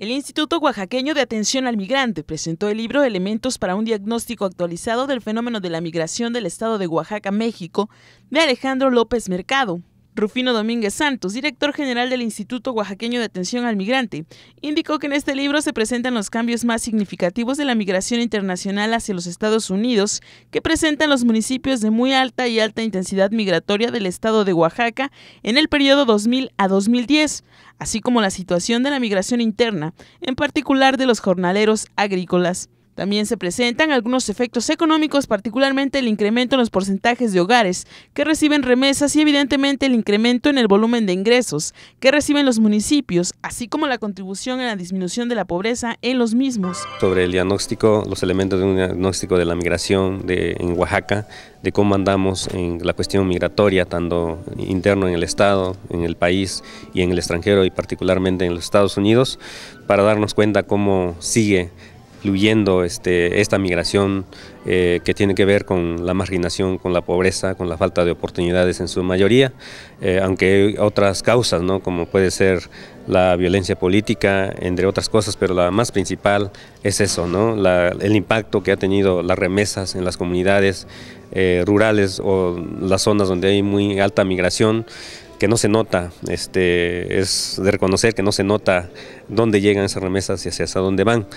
El Instituto Oaxaqueño de Atención al Migrante presentó el libro Elementos para un diagnóstico actualizado del fenómeno de la migración del estado de Oaxaca, México, de Alejandro López Mercado. Rufino Domínguez Santos, director general del Instituto Oaxaqueño de Atención al Migrante, indicó que en este libro se presentan los cambios más significativos de la migración internacional hacia los Estados Unidos que presentan los municipios de muy alta y alta intensidad migratoria del estado de Oaxaca en el periodo 2000 a 2010, así como la situación de la migración interna, en particular de los jornaleros agrícolas. También se presentan algunos efectos económicos, particularmente el incremento en los porcentajes de hogares que reciben remesas y evidentemente el incremento en el volumen de ingresos que reciben los municipios, así como la contribución en la disminución de la pobreza en los mismos. Sobre el diagnóstico, los elementos de un diagnóstico de la migración en Oaxaca, de cómo andamos en la cuestión migratoria, tanto interno en el Estado, en el país y en el extranjero y particularmente en los Estados Unidos, para darnos cuenta cómo sigue incluyendo este, esta migración eh, que tiene que ver con la marginación, con la pobreza, con la falta de oportunidades en su mayoría, eh, aunque hay otras causas, como puede ser la violencia política, entre otras cosas, pero la más principal es eso, ¿no? el impacto que ha tenido las remesas en las comunidades eh, rurales o las zonas donde hay muy alta migración, que no se nota, este, es de reconocer que no se nota dónde llegan esas remesas y hacia dónde van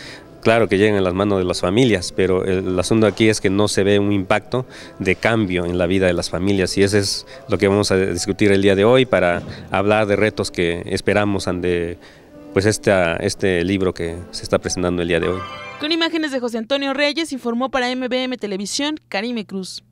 claro que llegan a las manos de las familias, pero el, asunto aquí es que no se ve un impacto de cambio en la vida de las familias y eso es lo que vamos a discutir el día de hoy para hablar de retos que esperamos ante pues este este libro que se está presentando el día de hoy. Con imágenes de José Antonio Reyes informó para MBM Televisión Karime Cruz.